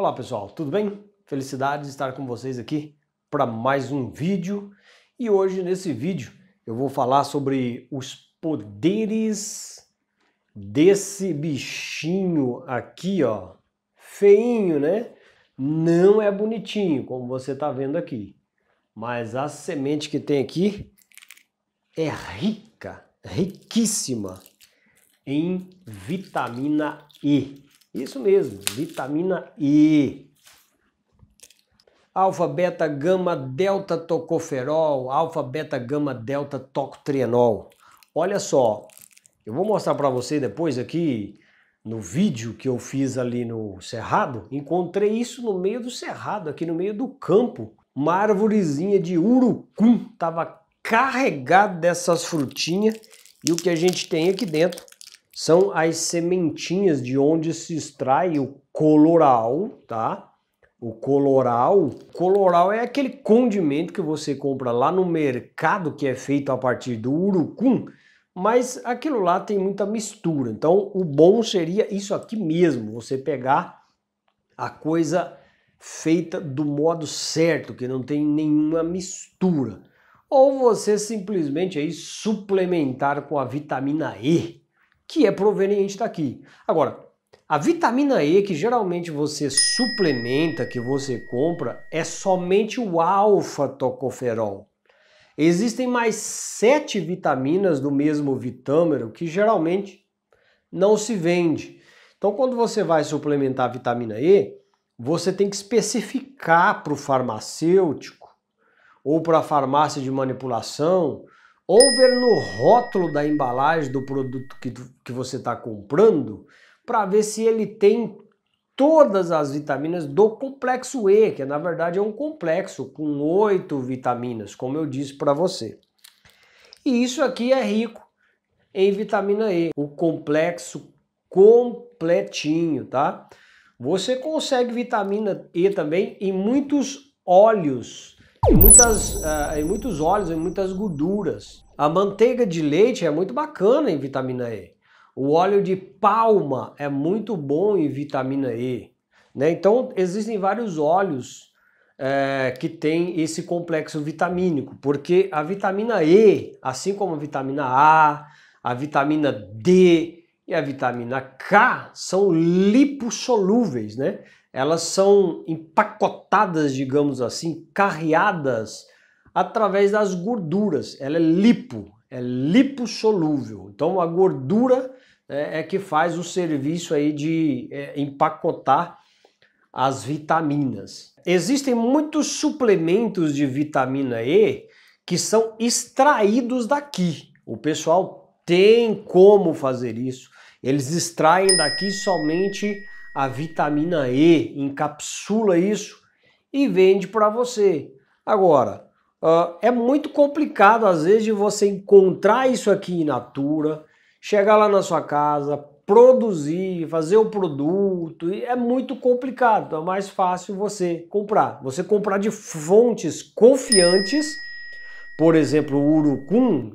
Olá pessoal, tudo bem? Felicidade de estar com vocês aqui para mais um vídeo. E hoje nesse vídeo eu vou falar sobre os poderes desse bichinho aqui, ó. Feinho, né? Não é bonitinho, como você está vendo aqui. Mas a semente que tem aqui é rica, riquíssima em vitamina E. Isso mesmo, vitamina E. Alfa, beta, gama, delta, tocoferol. Alfa, beta, gama, delta, tocotrienol. Olha só, eu vou mostrar para você depois aqui no vídeo que eu fiz ali no cerrado. Encontrei isso no meio do cerrado, aqui no meio do campo. Uma árvorezinha de urucum estava carregada dessas frutinhas. E o que a gente tem aqui dentro são as sementinhas de onde se extrai o coloral, tá? O coloral, coloral é aquele condimento que você compra lá no mercado que é feito a partir do urucum, mas aquilo lá tem muita mistura. Então, o bom seria isso aqui mesmo, você pegar a coisa feita do modo certo, que não tem nenhuma mistura. Ou você simplesmente aí suplementar com a vitamina E, que é proveniente daqui. Agora, a vitamina E que geralmente você suplementa, que você compra, é somente o alfa-tocoferol. Existem mais sete vitaminas do mesmo vitâmero que geralmente não se vende. Então, quando você vai suplementar a vitamina E, você tem que especificar para o farmacêutico ou para a farmácia de manipulação ou ver no rótulo da embalagem do produto que, que você está comprando para ver se ele tem todas as vitaminas do complexo E, que na verdade é um complexo com oito vitaminas, como eu disse para você. E isso aqui é rico em vitamina E, o complexo completinho, tá? Você consegue vitamina E também em muitos óleos em, muitas, uh, em muitos óleos, em muitas gorduras. A manteiga de leite é muito bacana em vitamina E. O óleo de palma é muito bom em vitamina E. Né? Então, existem vários óleos é, que têm esse complexo vitamínico, porque a vitamina E, assim como a vitamina A, a vitamina D e a vitamina K, são lipossolúveis, né? elas são empacotadas, digamos assim, carreadas através das gorduras. Ela é lipo, é lipossolúvel. Então a gordura é, é que faz o serviço aí de é, empacotar as vitaminas. Existem muitos suplementos de vitamina E que são extraídos daqui. O pessoal tem como fazer isso. Eles extraem daqui somente a vitamina E, encapsula isso e vende para você. Agora, uh, é muito complicado às vezes de você encontrar isso aqui in natura, chegar lá na sua casa, produzir, fazer o produto, é muito complicado. É mais fácil você comprar. Você comprar de fontes confiantes, por exemplo, o urucum,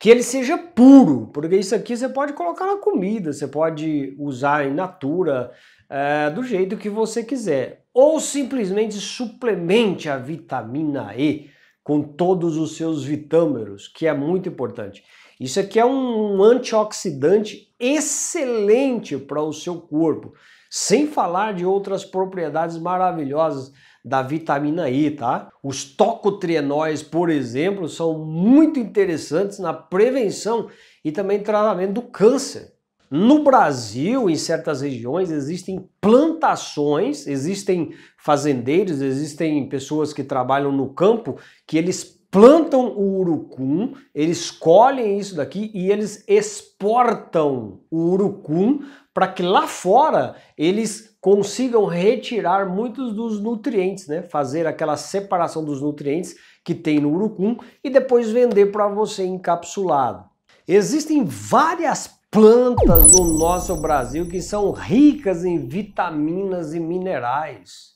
que ele seja puro, porque isso aqui você pode colocar na comida, você pode usar em natura, é, do jeito que você quiser. Ou simplesmente suplemente a vitamina E com todos os seus vitâmeros, que é muito importante. Isso aqui é um antioxidante excelente para o seu corpo, sem falar de outras propriedades maravilhosas da vitamina E, tá? Os tocotrienóis, por exemplo, são muito interessantes na prevenção e também tratamento do câncer. No Brasil, em certas regiões, existem plantações, existem fazendeiros, existem pessoas que trabalham no campo que eles plantam o urucum, eles colhem isso daqui e eles exportam o urucum para que lá fora eles consigam retirar muitos dos nutrientes, né? Fazer aquela separação dos nutrientes que tem no urucum e depois vender para você encapsulado. Existem várias plantas no nosso Brasil que são ricas em vitaminas e minerais.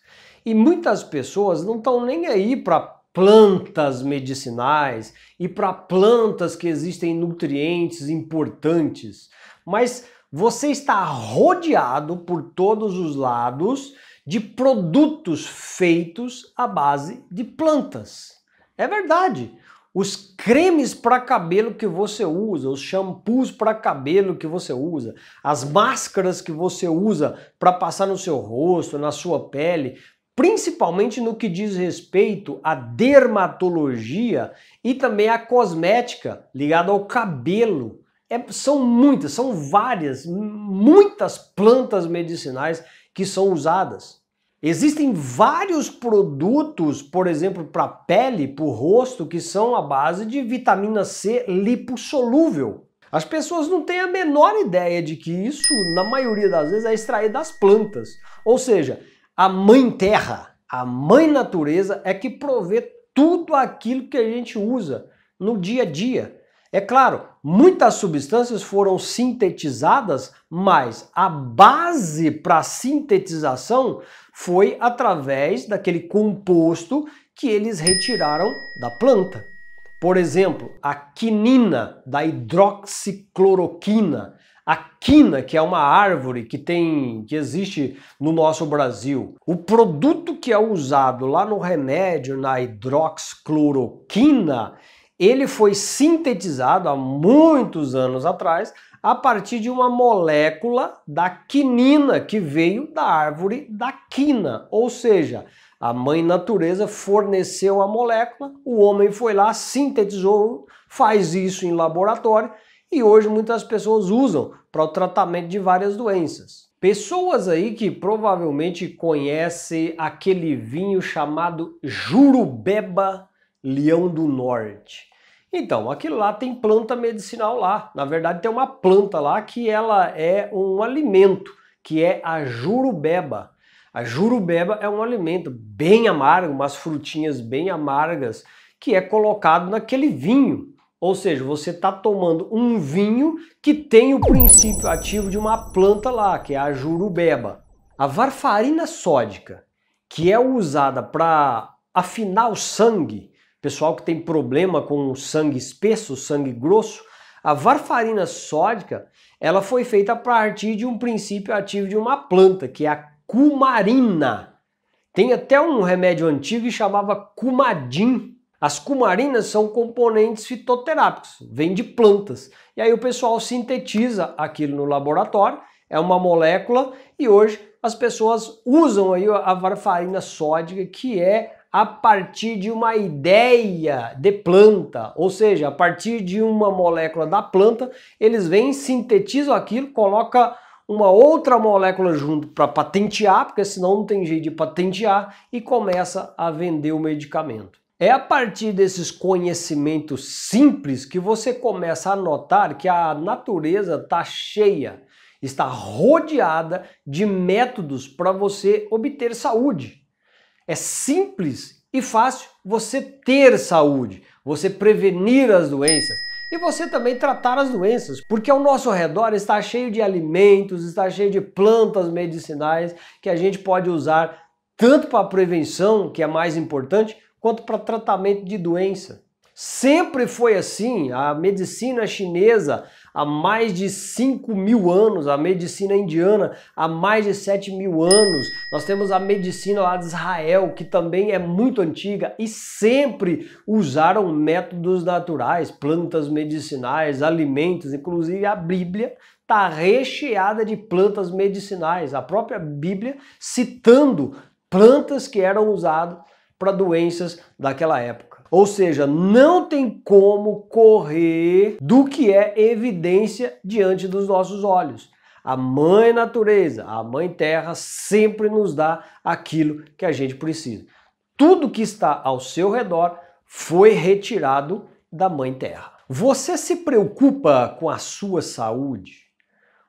E muitas pessoas não estão nem aí para plantas medicinais e para plantas que existem nutrientes importantes. Mas você está rodeado por todos os lados de produtos feitos à base de plantas. É verdade. Os cremes para cabelo que você usa, os shampoos para cabelo que você usa, as máscaras que você usa para passar no seu rosto, na sua pele, principalmente no que diz respeito à dermatologia e também à cosmética ligada ao cabelo. É, são muitas, são várias, muitas plantas medicinais que são usadas. Existem vários produtos, por exemplo, para pele, para o rosto, que são a base de vitamina C lipossolúvel. As pessoas não têm a menor ideia de que isso, na maioria das vezes, é extraído das plantas. Ou seja, a mãe terra, a mãe natureza é que provê tudo aquilo que a gente usa no dia a dia. É claro, muitas substâncias foram sintetizadas, mas a base para sintetização foi através daquele composto que eles retiraram da planta. Por exemplo, a quinina da hidroxicloroquina, a quina, que é uma árvore que tem, que existe no nosso Brasil. O produto que é usado lá no remédio, na hidroxicloroquina, ele foi sintetizado há muitos anos atrás a partir de uma molécula da quinina que veio da árvore da quina, ou seja, a mãe natureza forneceu a molécula, o homem foi lá, sintetizou, faz isso em laboratório e hoje muitas pessoas usam para o tratamento de várias doenças. Pessoas aí que provavelmente conhecem aquele vinho chamado Jurubeba Leão do Norte. Então, aquilo lá tem planta medicinal lá. Na verdade, tem uma planta lá que ela é um alimento, que é a jurubeba. A jurubeba é um alimento bem amargo, umas frutinhas bem amargas, que é colocado naquele vinho. Ou seja, você está tomando um vinho que tem o princípio ativo de uma planta lá, que é a jurubeba. A varfarina sódica, que é usada para afinar o sangue, pessoal que tem problema com sangue espesso, sangue grosso, a varfarina sódica, ela foi feita a partir de um princípio ativo de uma planta, que é a cumarina. Tem até um remédio antigo que chamava cumadim. As cumarinas são componentes fitoterápicos, vêm de plantas. E aí o pessoal sintetiza aquilo no laboratório, é uma molécula, e hoje as pessoas usam aí a varfarina sódica, que é a partir de uma ideia de planta, ou seja, a partir de uma molécula da planta, eles vêm, sintetizam aquilo, coloca uma outra molécula junto para patentear, porque senão não tem jeito de patentear, e começa a vender o medicamento. É a partir desses conhecimentos simples que você começa a notar que a natureza está cheia, está rodeada de métodos para você obter saúde. É simples e fácil você ter saúde, você prevenir as doenças e você também tratar as doenças, porque ao nosso redor está cheio de alimentos, está cheio de plantas medicinais que a gente pode usar tanto para prevenção, que é mais importante, quanto para tratamento de doença. Sempre foi assim, a medicina chinesa há mais de 5 mil anos, a medicina indiana há mais de 7 mil anos. Nós temos a medicina lá de Israel, que também é muito antiga e sempre usaram métodos naturais, plantas medicinais, alimentos, inclusive a Bíblia está recheada de plantas medicinais. A própria Bíblia citando plantas que eram usadas para doenças daquela época. Ou seja, não tem como correr do que é evidência diante dos nossos olhos. A mãe natureza, a mãe terra sempre nos dá aquilo que a gente precisa. Tudo que está ao seu redor foi retirado da mãe terra. Você se preocupa com a sua saúde?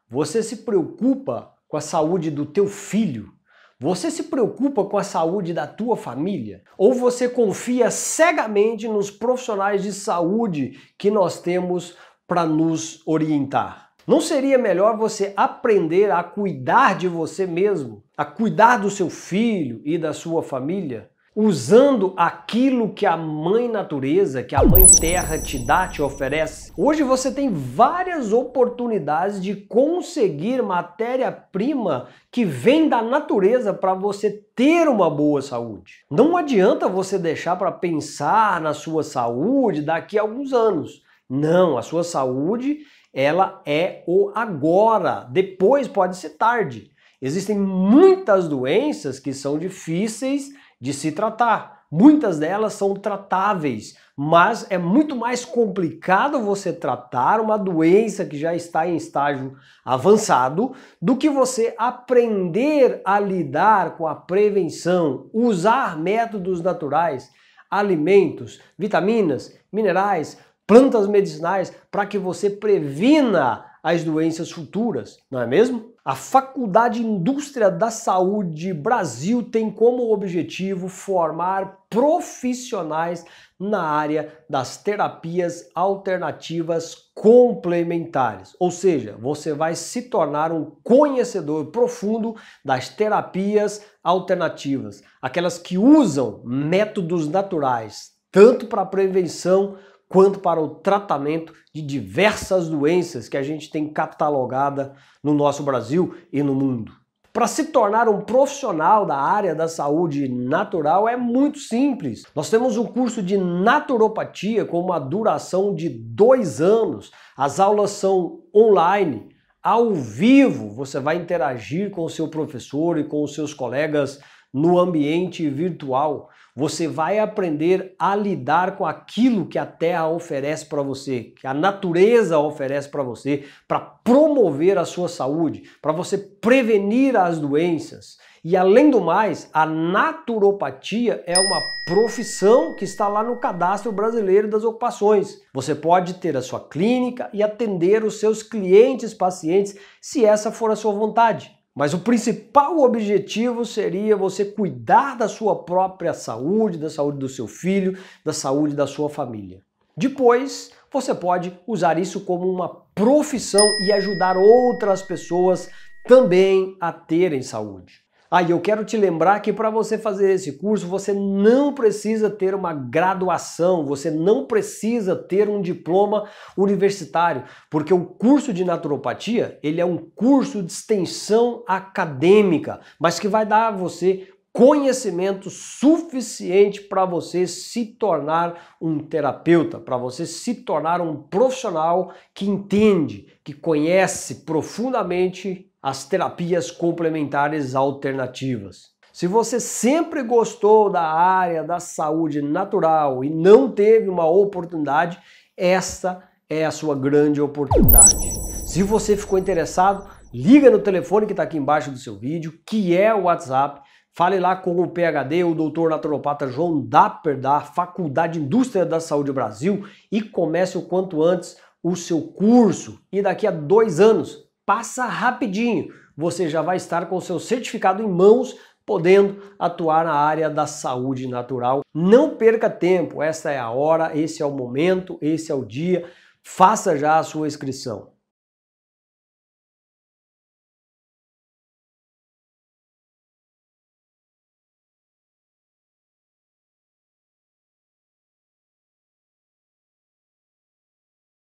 Você se preocupa com a saúde do teu filho? Você se preocupa com a saúde da tua família? Ou você confia cegamente nos profissionais de saúde que nós temos para nos orientar? Não seria melhor você aprender a cuidar de você mesmo, a cuidar do seu filho e da sua família? usando aquilo que a mãe natureza, que a mãe terra te dá, te oferece. Hoje você tem várias oportunidades de conseguir matéria-prima que vem da natureza para você ter uma boa saúde. Não adianta você deixar para pensar na sua saúde daqui a alguns anos. Não, a sua saúde, ela é o agora. Depois pode ser tarde. Existem muitas doenças que são difíceis de se tratar. Muitas delas são tratáveis, mas é muito mais complicado você tratar uma doença que já está em estágio avançado do que você aprender a lidar com a prevenção, usar métodos naturais, alimentos, vitaminas, minerais, plantas medicinais para que você previna as doenças futuras, não é mesmo? A Faculdade Indústria da Saúde Brasil tem como objetivo formar profissionais na área das terapias alternativas complementares. Ou seja, você vai se tornar um conhecedor profundo das terapias alternativas, aquelas que usam métodos naturais, tanto para prevenção quanto para o tratamento de diversas doenças que a gente tem catalogada no nosso Brasil e no mundo. Para se tornar um profissional da área da saúde natural é muito simples. Nós temos um curso de naturopatia com uma duração de dois anos. As aulas são online, ao vivo. Você vai interagir com o seu professor e com os seus colegas no ambiente virtual. Você vai aprender a lidar com aquilo que a terra oferece para você, que a natureza oferece para você, para promover a sua saúde, para você prevenir as doenças. E além do mais, a naturopatia é uma profissão que está lá no cadastro brasileiro das ocupações. Você pode ter a sua clínica e atender os seus clientes, pacientes, se essa for a sua vontade. Mas o principal objetivo seria você cuidar da sua própria saúde, da saúde do seu filho, da saúde da sua família. Depois, você pode usar isso como uma profissão e ajudar outras pessoas também a terem saúde. Ah, e eu quero te lembrar que para você fazer esse curso, você não precisa ter uma graduação, você não precisa ter um diploma universitário, porque o curso de naturopatia, ele é um curso de extensão acadêmica, mas que vai dar a você conhecimento suficiente para você se tornar um terapeuta, para você se tornar um profissional que entende, que conhece profundamente as terapias complementares alternativas. Se você sempre gostou da área da saúde natural e não teve uma oportunidade, essa é a sua grande oportunidade. Se você ficou interessado, liga no telefone que está aqui embaixo do seu vídeo, que é o WhatsApp. Fale lá com o PHD, o doutor naturopata João Dapper, da Faculdade de Indústria da Saúde Brasil, e comece o quanto antes o seu curso. E daqui a dois anos passa rapidinho. Você já vai estar com seu certificado em mãos, podendo atuar na área da saúde natural. Não perca tempo, essa é a hora, esse é o momento, esse é o dia. Faça já a sua inscrição.